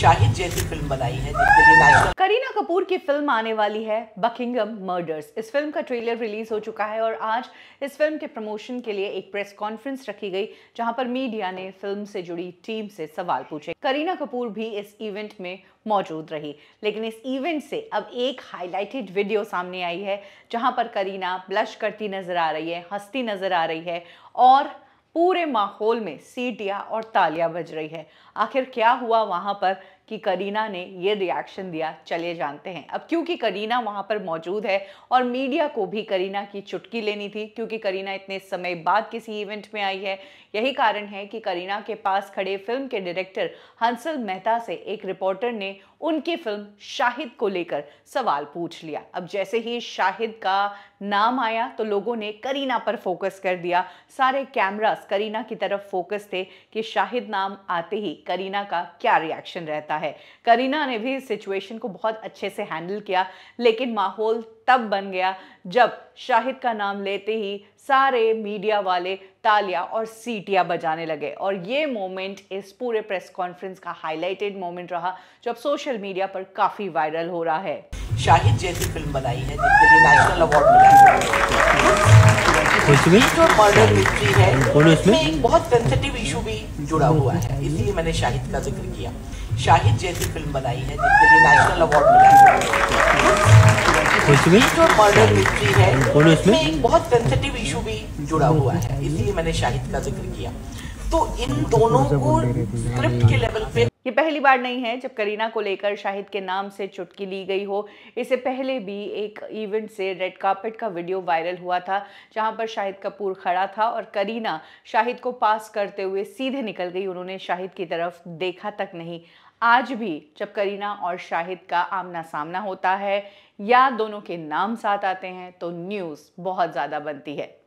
शाहिद जैसी फिल्म बनाई है करीना कपूर की फिल्म आने वाली है बकिंगम मर्डर्स इस फिल्म का ट्रेलर रिलीज हो चुका है और आज इस फिल्म के प्रमोशन के लिए एक प्रेस कॉन्फ्रेंस रखी गई जहां पर मीडिया ने फिल्म से जुड़ी टीम से सवाल पूछे करीना कपूर भी इस इवेंट में मौजूद रही लेकिन इस इवेंट से अब एक हाईलाइटेड वीडियो सामने आई है जहां पर करीना ब्लश करती नजर आ रही है हंसती नजर आ रही है और पूरे माहौल में सीटियाँ और तालियां बज रही है आखिर क्या हुआ वहाँ पर कि करीना ने ये रिएक्शन दिया चले जानते हैं अब क्योंकि करीना वहाँ पर मौजूद है और मीडिया को भी करीना की चुटकी लेनी थी क्योंकि करीना इतने समय बाद किसी इवेंट में आई है यही कारण है कि करीना के पास खड़े फिल्म के डायरेक्टर हंसल मेहता से एक रिपोर्टर ने उनकी फिल्म शाहिद को लेकर सवाल पूछ लिया अब जैसे ही शाहिद का नाम आया तो लोगों ने करीना पर फोकस कर दिया सारे कैमरास करीना की तरफ फोकस थे कि शाहिद नाम आते ही करीना का क्या रिएक्शन रहता है करीना ने भी इस सिचुएशन को बहुत अच्छे से हैंडल किया लेकिन माहौल तब बन गया जब शाहिद का नाम लेते ही सारे मीडिया वाले तालियां और सीटियां बजाने लगे और ये मोमेंट इस पूरे प्रेस कॉन्फ्रेंस का हाईलाइटेड मोमेंट रहा जो अब सोशल मीडिया पर काफ़ी वायरल हो रहा है शाहिद जैसी फिल्म बनाई है जिसके लिए नेशनल अवार्ड मिला इसमें एक बहुत सेंसिटिव इशू भी जुड़ा हुआ है इसलिए मैंने शाहिद का जिक्र किया शाहिद जैसी फिल्म बनाई है जिसके लिए नेशनल अवार्ड मिला इसमें एक बहुत सेंसिटिव इशू भी जुड़ा हुआ है इसलिए मैंने शाहिद का जिक्र किया तो इन दोनों को स्क्रिप्ट हाँ। के लेवल पे ये पहली बार नहीं है जब करीना को लेकर शाहिद के नाम से चुटकी ली गई हो इससे पहले भी एक इवेंट से रेड कार्पेट का वीडियो वायरल हुआ था जहां पर शाहिद कपूर खड़ा था और करीना शाहिद को पास करते हुए सीधे निकल गई उन्होंने शाहिद की तरफ देखा तक नहीं आज भी जब करीना और शाहिद का आमना सामना होता है या दोनों के नाम साथ आते हैं तो न्यूज़ बहुत ज़्यादा बनती है